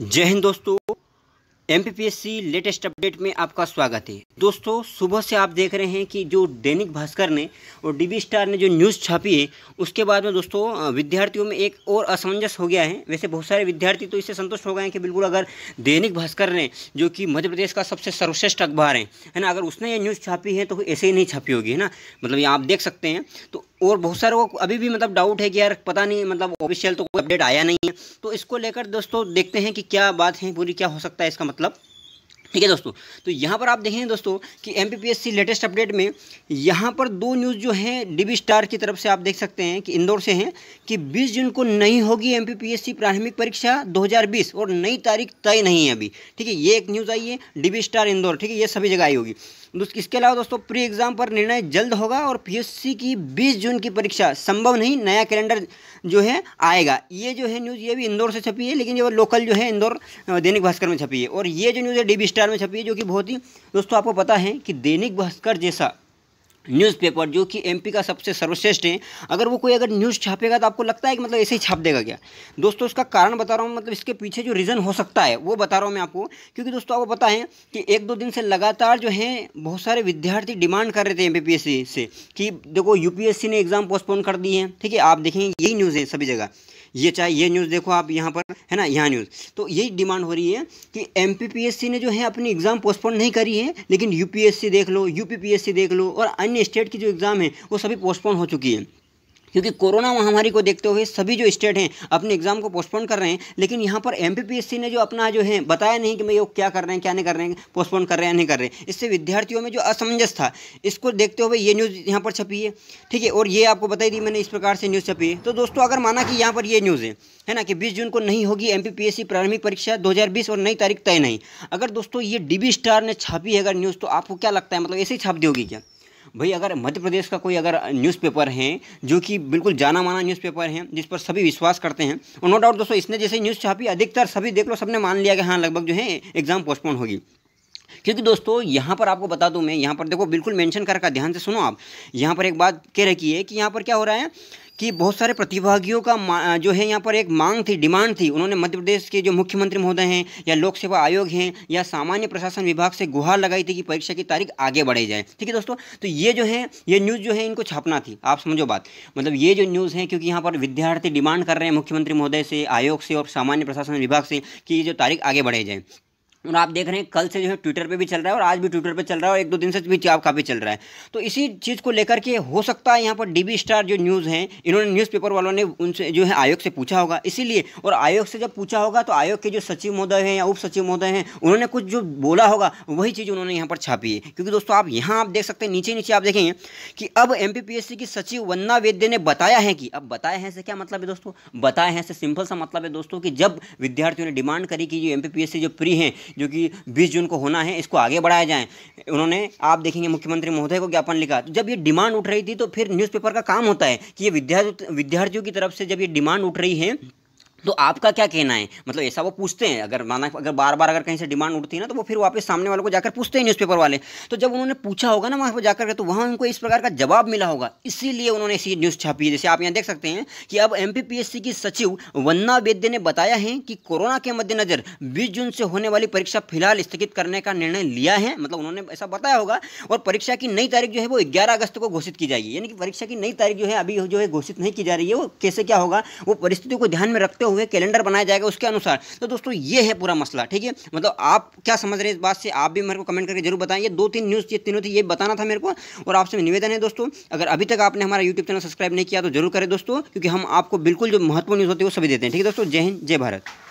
जय हिंद दोस्तों M latest update में आपका स्वागत है दोस्तों सुबह से आप देख रहे हैं कि जो दैनिक भास्कर ने और डीबी स्टार ने जो न्यूज़ छापी है उसके बाद में दोस्तों विद्यार्थियों में एक और असमंजस हो गया है वैसे बहुत सारे विद्यार्थी तो इससे संतुष्ट हो गए हैं कि बिल्कुल अगर दैनिक भास्कर ने जो कि मध्य प्रदेश का सबसे सर्वश्रेष्ठ अखबार है है ना अगर उसने ये न्यूज़ छापी है तो ऐसे ही नहीं छापी होगी है ना मतलब ये आप देख सकते हैं तो और बहुत सारे को अभी भी मतलब डाउट है कि यार पता नहीं मतलब ऑफिशियल तो कोई अपडेट आया नहीं है तो इसको लेकर दोस्तों देखते हैं कि क्या बात है पूरी क्या हो सकता है इसका मतलब ठीक है दोस्तों तो यहाँ पर आप देखेंगे दोस्तों कि एम लेटेस्ट अपडेट में यहाँ पर दो न्यूज़ जो हैं डीबी स्टार की तरफ से आप देख सकते हैं कि इंदौर से हैं कि 20 जून को नहीं होगी एम प्राथमिक परीक्षा 2020 और नई तारीख तय नहीं है अभी ठीक है ये एक न्यूज़ आई है डीबी स्टार इंदौर ठीक है ये सभी जगह आई होगी इसके अलावा दोस्तों प्री एग्ज़ाम पर निर्णय जल्द होगा और पी की बीस जून की परीक्षा संभव नहीं नया कैलेंडर जो है आएगा ये जो है न्यूज़ ये भी इंदौर से छपी है लेकिन ये लोकल जो है इंदौर दैनिक भास्कर में छपी है और ये जो न्यूज़ है डीबी स्टार स्टार में छपी है जो कि बहुत ही दोस्तों आपको पता है कि दैनिक भास्कर जैसा न्यूज़पेपर जो कि एमपी का सबसे सर्वश्रेष्ठ है अगर वो कोई अगर न्यूज़ छापेगा तो आपको लगता है कि मतलब ऐसे ही छाप देगा क्या दोस्तों उसका कारण बता रहा हूँ मतलब इसके पीछे जो रीज़न हो सकता है वो बता रहा हूँ मैं आपको क्योंकि दोस्तों आपको पता है कि एक दो दिन से लगातार जो है बहुत सारे विद्यार्थी डिमांड कर रहे थे एम से कि देखो यू ने एग्ज़ाम पोस्टपोन कर दी है ठीक है आप देखेंगे यही न्यूज़ है सभी जगह ये चाहे ये न्यूज़ देखो आप यहाँ पर है ना यहाँ न्यूज़ तो यही डिमांड हो रही है कि एम ने जो है अपनी एग्ज़ाम पोस्टपोन नहीं करी है लेकिन यू देख लो यू देख लो और अन्य स्टेट की जो एग्ज़ाम है वो सभी पोस्टपोन हो चुकी है क्योंकि कोरोना महामारी को देखते हुए सभी जो स्टेट हैं अपने एग्जाम को पोस्टपोन कर रहे हैं लेकिन यहाँ पर एम ने जो अपना जो है बताया नहीं कि भाई वो क्या कर रहे हैं क्या नहीं कर रहे हैं पोस्टपोन कर रहे हैं नहीं कर रहे हैं इससे विद्यार्थियों में जो असमंजस था इसको देखते हुए ये न्यूज़ यहाँ पर छपी है ठीक है और ये आपको बताई दी मैंने इस प्रकार से न्यूज़ छपी है तो दोस्तों अगर माना कि यहाँ पर ये न्यूज़ है है ना कि बीस जून को नहीं होगी एम प्रारंभिक परीक्षा दो और नई तारीख तय नहीं अगर दोस्तों ये डी स्टार ने छापी है अगर न्यूज़ तो आपको क्या लगता है मतलब ऐसे ही छाप दी होगी क्या भाई अगर मध्य प्रदेश का कोई अगर न्यूज़पेपर है जो कि बिल्कुल जाना माना न्यूज़पेपर है जिस पर सभी विश्वास करते हैं और नो डाउट दोस्तों इसने जैसे न्यूज़ छापी अधिकतर सभी देख लो सबने मान लिया कि हाँ लगभग जो है एग्ज़ाम पोस्टपोन होगी क्योंकि दोस्तों यहाँ पर आपको बता दूँ मैं यहाँ पर देखो बिल्कुल मैंशन कर रखा ध्यान से सुनो आप यहाँ पर एक बात कह रखी है कि यहाँ पर क्या हो रहा है कि बहुत सारे प्रतिभागियों का जो है यहाँ पर एक मांग थी डिमांड थी उन्होंने मध्य प्रदेश के जो मुख्यमंत्री महोदय हैं या लोक सेवा आयोग हैं या सामान्य प्रशासन विभाग से गुहार लगाई थी कि परीक्षा की तारीख आगे बढ़ाई जाए ठीक है दोस्तों तो ये जो है ये न्यूज़ जो है इनको छापना थी आप समझो बात मतलब ये जो न्यूज़ है क्योंकि यहाँ पर विद्यार्थी डिमांड कर रहे हैं मुख्यमंत्री महोदय से आयोग से और सामान्य प्रशासन विभाग से कि ये जो तारीख आगे बढ़ाई जाए और आप देख रहे हैं कल से जो है ट्विटर पे भी चल रहा है और आज भी ट्विटर पे चल रहा है और एक दो दिन से भी काफ़ी चल रहा है तो इसी चीज़ को लेकर के हो सकता है यहाँ पर डीबी स्टार जो न्यूज़ हैं इन्होंने न्यूज़पेपर वालों ने उनसे जो है आयोग से पूछा होगा इसीलिए और आयोग से जब पूछा होगा तो आयोग के जो सचिव महोदय हैं या उप सचिव महोदय हैं उन्होंने कुछ जो बोला होगा वही चीज़ उन्होंने यहाँ पर छापी है क्योंकि दोस्तों आप यहाँ आप देख सकते हैं नीचे नीचे आप देखेंगे कि अब एम की सचिव वन्ना वेद्य ने बताया है कि अब बताया है से क्या मतलब है दोस्तों बताया है से सिंपल सा मतलब है दोस्तों कि जब विद्यार्थियों ने डिमांड करी कि जो एम जो प्री हैं जो कि बीस जून को होना है इसको आगे बढ़ाया जाए उन्होंने आप देखेंगे मुख्यमंत्री महोदय को ज्ञापन लिखा तो जब ये डिमांड उठ रही थी तो फिर न्यूज़पेपर का काम होता है कि ये विद्यार्थियों की तरफ से जब ये डिमांड उठ रही है तो आपका क्या कहना है मतलब ऐसा वो पूछते हैं अगर माना अगर बार बार अगर कहीं से डिमांड उठती है ना तो वो फिर वापस सामने वालों को जाकर पूछते हैं न्यूज़पेपर वाले तो जब उन्होंने पूछा होगा ना वहाँ पर जाकर तो वहाँ उनको इस प्रकार का जवाब मिला होगा इसीलिए उन्होंने ऐसी न्यूज़ छापी है जैसे आप यहाँ देख सकते हैं कि अब एम की सचिव वन्ना वेद्य ने बताया है कि कोरोना के मद्देनज़र बीस जून से होने वाली परीक्षा फिलहाल स्थगित करने का निर्णय लिया है मतलब उन्होंने ऐसा बताया होगा और परीक्षा की नई तारीख जो है वो ग्यारह अगस्त को घोषित की जाएगी यानी कि परीक्षा की नई तारीख जो है अभी जो है घोषित नहीं की जा रही है वो कैसे क्या होगा वो परिस्थिति को ध्यान में रखते हुए हुए कैलेंडर बनाया जाएगा उसके अनुसार तो दोस्तों ये है पूरा मसला ठीक है मतलब आप क्या समझ रहे हैं इस बात से आप भी मेरे को कमेंट करके जरूर बताएं ये दो तीन न्यूज़ ये तीनों थी ये बताना था मेरे को और आपसे निवेदन है दोस्तों अगर अभी तक आपने हमारा यूट्यूब चैनल सब्सक्राइब नहीं किया तो जरूर करें दोस्तों क्योंकि हम आपको बिल्कुल जो महत्वपूर्ण न्यूज़ होती है वो सभी देते हैं ठीक है दोस्तों जय हिंद जय भारत